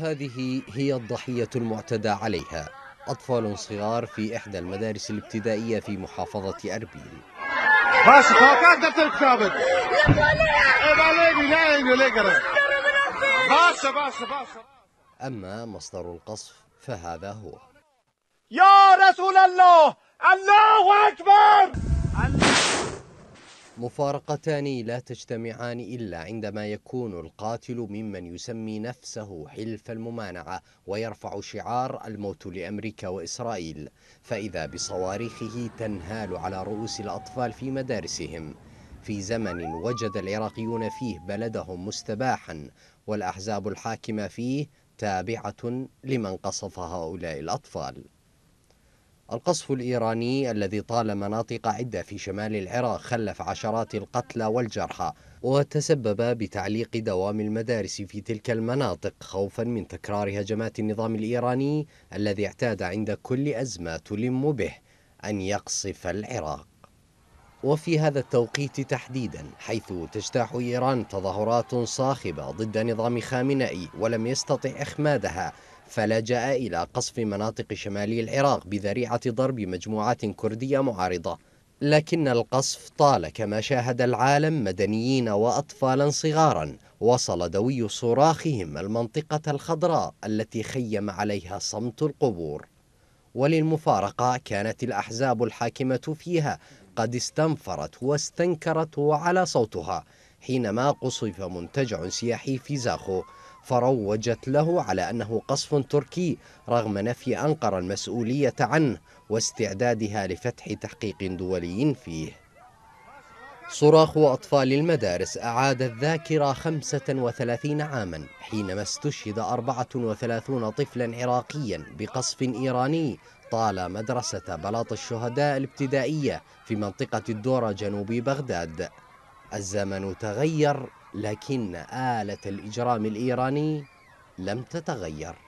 هذه هي الضحية المعتدى عليها أطفال صغار في إحدى المدارس الابتدائية في محافظة أربيل أما مصدر القصف فهذا هو يا رسول الله الله أكبر مفارقتان لا تجتمعان إلا عندما يكون القاتل ممن يسمي نفسه حلف الممانعة ويرفع شعار الموت لأمريكا وإسرائيل فإذا بصواريخه تنهال على رؤوس الأطفال في مدارسهم في زمن وجد العراقيون فيه بلدهم مستباحا والأحزاب الحاكمة فيه تابعة لمن قصف هؤلاء الأطفال القصف الإيراني الذي طال مناطق عدة في شمال العراق خلف عشرات القتلى والجرحى وتسبب بتعليق دوام المدارس في تلك المناطق خوفا من تكرار هجمات النظام الإيراني الذي اعتاد عند كل أزمة تلم به أن يقصف العراق وفي هذا التوقيت تحديدا حيث تجتاح إيران تظاهرات صاخبة ضد نظام خامنئي ولم يستطع إخمادها فلجأ إلى قصف مناطق شمالي العراق بذريعة ضرب مجموعات كردية معارضة لكن القصف طال كما شاهد العالم مدنيين وأطفالا صغارا وصل دوي صراخهم المنطقة الخضراء التي خيم عليها صمت القبور وللمفارقة كانت الأحزاب الحاكمة فيها قد استنفرت واستنكرت على صوتها حينما قصف منتجع سياحي في زاخو فروجت له على أنه قصف تركي رغم نفي أنقرة المسؤولية عنه واستعدادها لفتح تحقيق دولي فيه صراخ أطفال المدارس أعاد الذاكرة 35 عاما حينما استشهد 34 طفلا عراقيا بقصف إيراني طال مدرسة بلاط الشهداء الابتدائية في منطقة الدورة جنوب بغداد الزمن تغير لكن آلة الإجرام الإيراني لم تتغير